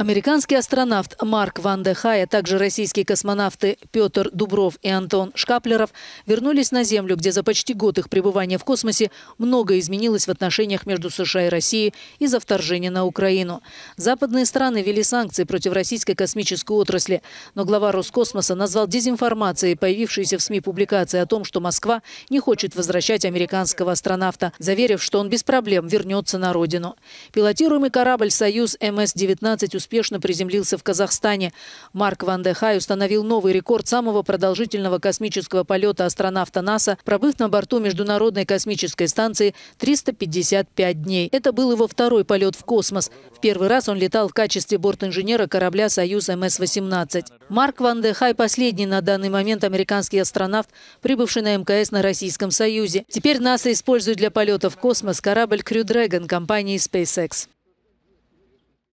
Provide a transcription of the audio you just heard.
Американский астронавт Марк Ван де Хай, а также российские космонавты Петр Дубров и Антон Шкаплеров вернулись на Землю, где за почти год их пребывания в космосе многое изменилось в отношениях между США и Россией из-за вторжения на Украину. Западные страны ввели санкции против российской космической отрасли, но глава Роскосмоса назвал дезинформацией появившиеся в СМИ публикации о том, что Москва не хочет возвращать американского астронавта, заверив, что он без проблем вернется на родину. Пилотируемый корабль «Союз МС-19» успел успешно приземлился в Казахстане. Марк Ван Дехай установил новый рекорд самого продолжительного космического полета астронавта НАСА, пробыв на борту Международной космической станции 355 дней. Это был его второй полет в космос. В первый раз он летал в качестве бортинженера корабля «Союз МС-18». Марк Ван Дехай – последний на данный момент американский астронавт, прибывший на МКС на Российском Союзе. Теперь НАСА использует для полета в космос корабль «Крю Дрэгон» компании SpaceX.